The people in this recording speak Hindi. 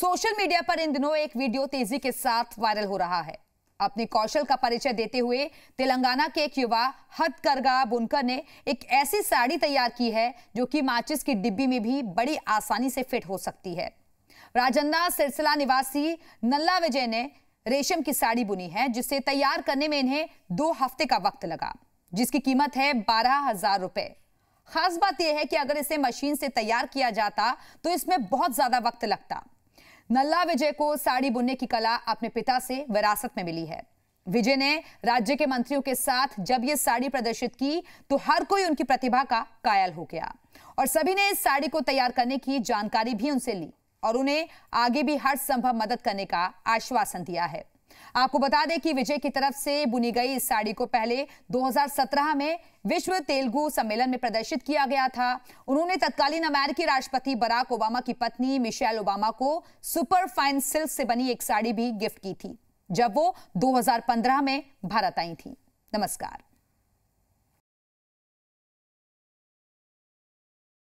सोशल मीडिया पर इन दिनों एक वीडियो तेजी के साथ वायरल हो रहा है अपने कौशल का परिचय देते हुए तेलंगाना के एक युवा हथकरघा बुनकर ने एक ऐसी साड़ी तैयार की है जो कि माचिस की डिब्बी में भी बड़ी आसानी से फिट हो सकती है राजन्ना सिरसिला निवासी नल्ला विजय ने रेशम की साड़ी बुनी है जिसे तैयार करने में इन्हें दो हफ्ते का वक्त लगा जिसकी कीमत है बारह हजार रुपए खास बात यह है कि अगर इसे मशीन से तैयार किया जाता तो इसमें बहुत ज्यादा वक्त लगता नल्ला विजय को साड़ी बुनने की कला अपने पिता से विरासत में मिली है विजय ने राज्य के मंत्रियों के साथ जब ये साड़ी प्रदर्शित की तो हर कोई उनकी प्रतिभा का कायल हो गया और सभी ने इस साड़ी को तैयार करने की जानकारी भी उनसे ली और उन्हें आगे भी हर संभव मदद करने का आश्वासन दिया है आपको बता दें कि विजय की तरफ से बुनी गई इस साड़ी को पहले 2017 में विश्व तेलुगु सम्मेलन में प्रदर्शित किया गया था उन्होंने तत्कालीन अमेरिकी राष्ट्रपति बराक ओबामा की पत्नी मिशेल ओबामा को सुपर फाइन सिल्क से बनी एक साड़ी भी गिफ्ट की थी जब वो 2015 में भारत आई थी नमस्कार